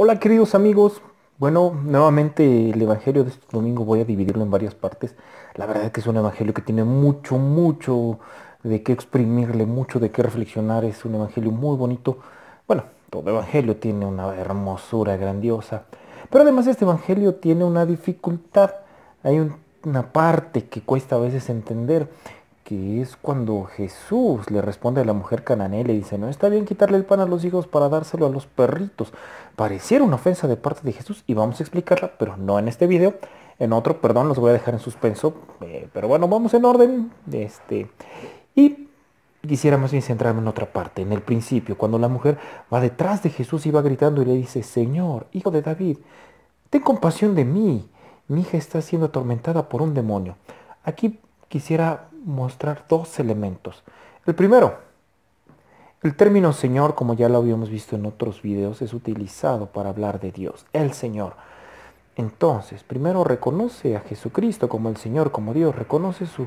Hola queridos amigos, bueno, nuevamente el Evangelio de este domingo voy a dividirlo en varias partes. La verdad es que es un Evangelio que tiene mucho, mucho de qué exprimirle, mucho de qué reflexionar. Es un Evangelio muy bonito. Bueno, todo Evangelio tiene una hermosura grandiosa. Pero además este Evangelio tiene una dificultad. Hay una parte que cuesta a veces entender que es cuando Jesús le responde a la mujer cananea y le dice, no está bien quitarle el pan a los hijos para dárselo a los perritos. Pareciera una ofensa de parte de Jesús y vamos a explicarla, pero no en este video. En otro, perdón, los voy a dejar en suspenso. Eh, pero bueno, vamos en orden. Este, y quisiera más bien centrarme en otra parte, en el principio, cuando la mujer va detrás de Jesús y va gritando y le dice, Señor, hijo de David, ten compasión de mí. Mi hija está siendo atormentada por un demonio. Aquí quisiera mostrar dos elementos. El primero, el término Señor, como ya lo habíamos visto en otros videos, es utilizado para hablar de Dios, el Señor. Entonces, primero reconoce a Jesucristo como el Señor, como Dios, reconoce su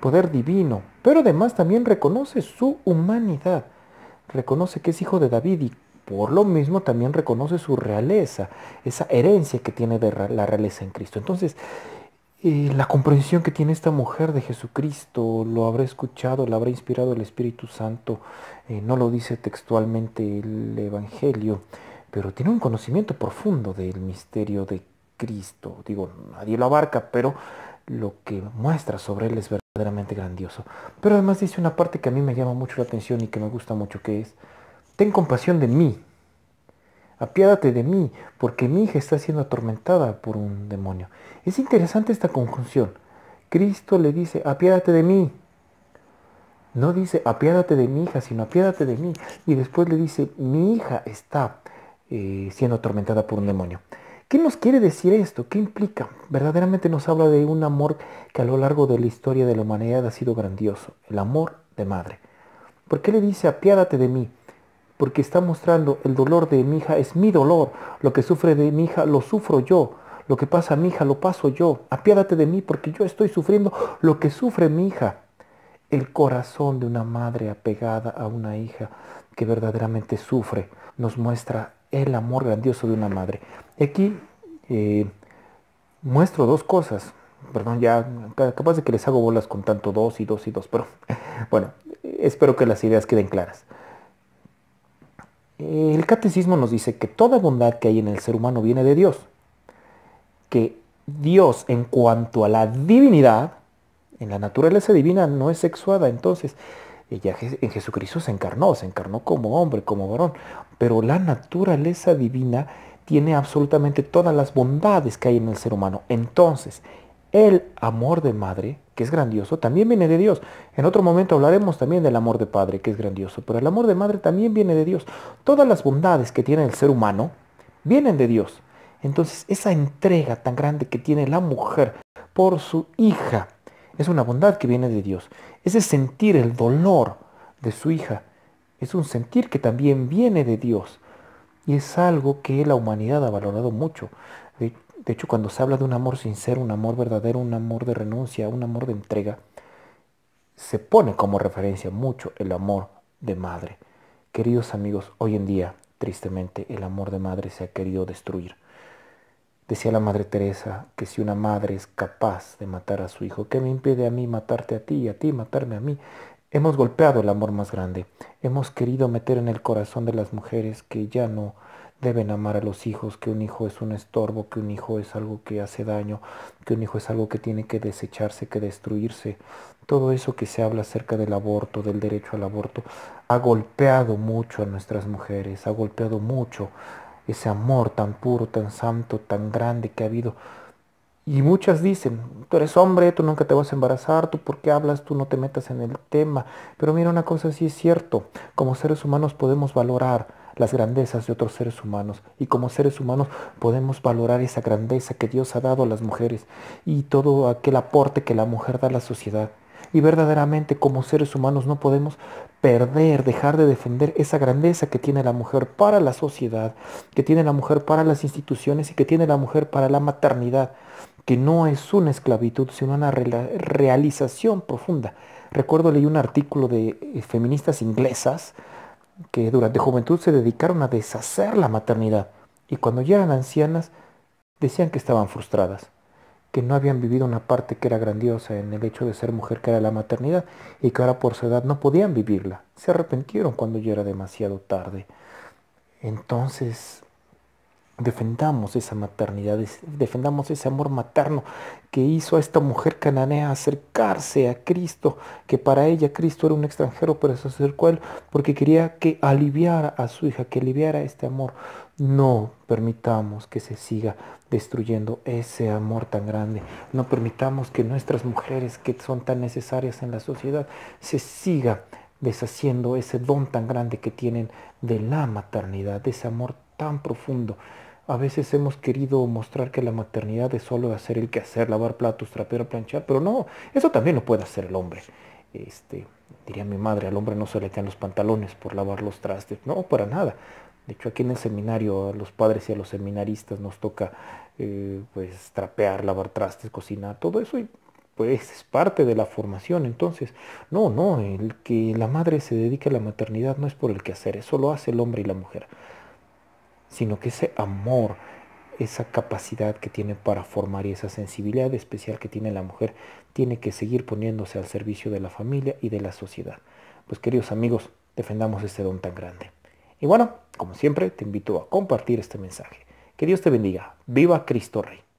poder divino, pero además también reconoce su humanidad, reconoce que es hijo de David y por lo mismo también reconoce su realeza, esa herencia que tiene de la realeza en Cristo. Entonces, la comprensión que tiene esta mujer de Jesucristo, lo habrá escuchado, la habrá inspirado el Espíritu Santo, eh, no lo dice textualmente el Evangelio, pero tiene un conocimiento profundo del misterio de Cristo. Digo, nadie lo abarca, pero lo que muestra sobre él es verdaderamente grandioso. Pero además dice una parte que a mí me llama mucho la atención y que me gusta mucho, que es, ten compasión de mí, apiádate de mí, porque mi hija está siendo atormentada por un demonio. Es interesante esta conjunción. Cristo le dice, apiádate de mí. No dice, apiádate de mi hija, sino apiádate de mí. Y después le dice, mi hija está eh, siendo atormentada por un demonio. ¿Qué nos quiere decir esto? ¿Qué implica? Verdaderamente nos habla de un amor que a lo largo de la historia de la humanidad ha sido grandioso, el amor de madre. ¿Por qué le dice apiádate de mí? porque está mostrando el dolor de mi hija es mi dolor, lo que sufre de mi hija lo sufro yo, lo que pasa a mi hija lo paso yo, apiádate de mí porque yo estoy sufriendo lo que sufre mi hija. El corazón de una madre apegada a una hija que verdaderamente sufre nos muestra el amor grandioso de una madre. Aquí eh, muestro dos cosas. Perdón, ya capaz de que les hago bolas con tanto dos y dos y dos, pero bueno, espero que las ideas queden claras. El catecismo nos dice que toda bondad que hay en el ser humano viene de Dios, que Dios en cuanto a la divinidad, en la naturaleza divina no es sexuada, entonces ella en Jesucristo se encarnó, se encarnó como hombre, como varón, pero la naturaleza divina tiene absolutamente todas las bondades que hay en el ser humano. Entonces, el amor de madre es grandioso, también viene de Dios. En otro momento hablaremos también del amor de padre, que es grandioso, pero el amor de madre también viene de Dios. Todas las bondades que tiene el ser humano vienen de Dios. Entonces, esa entrega tan grande que tiene la mujer por su hija es una bondad que viene de Dios. Ese sentir el dolor de su hija es un sentir que también viene de Dios. Y es algo que la humanidad ha valorado mucho. De hecho, cuando se habla de un amor sincero, un amor verdadero, un amor de renuncia, un amor de entrega, se pone como referencia mucho el amor de madre. Queridos amigos, hoy en día, tristemente, el amor de madre se ha querido destruir. Decía la Madre Teresa que si una madre es capaz de matar a su hijo, ¿qué me impide a mí matarte a ti y a ti matarme a mí? Hemos golpeado el amor más grande. Hemos querido meter en el corazón de las mujeres que ya no deben amar a los hijos, que un hijo es un estorbo, que un hijo es algo que hace daño, que un hijo es algo que tiene que desecharse, que destruirse. Todo eso que se habla acerca del aborto, del derecho al aborto, ha golpeado mucho a nuestras mujeres, ha golpeado mucho ese amor tan puro, tan santo, tan grande que ha habido. Y muchas dicen, tú eres hombre, tú nunca te vas a embarazar, tú por qué hablas, tú no te metas en el tema. Pero mira, una cosa sí es cierto, como seres humanos podemos valorar las grandezas de otros seres humanos y como seres humanos podemos valorar esa grandeza que Dios ha dado a las mujeres y todo aquel aporte que la mujer da a la sociedad. Y verdaderamente como seres humanos no podemos perder, dejar de defender esa grandeza que tiene la mujer para la sociedad, que tiene la mujer para las instituciones y que tiene la mujer para la maternidad, que no es una esclavitud, sino una realización profunda. Recuerdo leí un artículo de eh, feministas inglesas que durante juventud se dedicaron a deshacer la maternidad y cuando ya eran ancianas decían que estaban frustradas, que no habían vivido una parte que era grandiosa en el hecho de ser mujer que era la maternidad y que ahora por su edad no podían vivirla. Se arrepintieron cuando ya era demasiado tarde. Entonces, Defendamos esa maternidad, defendamos ese amor materno que hizo a esta mujer cananea acercarse a Cristo, que para ella Cristo era un extranjero, pero se acercó a él porque quería que aliviara a su hija, que aliviara este amor. No permitamos que se siga destruyendo ese amor tan grande. No permitamos que nuestras mujeres, que son tan necesarias en la sociedad, se siga deshaciendo ese don tan grande que tienen de la maternidad, de ese amor tan profundo. A veces hemos querido mostrar que la maternidad es solo hacer el quehacer, lavar platos, trapear, planchar, pero no, eso también lo puede hacer el hombre. Este, diría mi madre, al hombre no se le caen los pantalones por lavar los trastes. No, para nada. De hecho, aquí en el seminario a los padres y a los seminaristas nos toca eh, pues trapear, lavar trastes, cocinar, todo eso y pues es parte de la formación. Entonces, no, no, el que la madre se dedique a la maternidad no es por el quehacer, eso lo hace el hombre y la mujer sino que ese amor, esa capacidad que tiene para formar y esa sensibilidad especial que tiene la mujer, tiene que seguir poniéndose al servicio de la familia y de la sociedad. Pues queridos amigos, defendamos este don tan grande. Y bueno, como siempre, te invito a compartir este mensaje. Que Dios te bendiga. Viva Cristo Rey.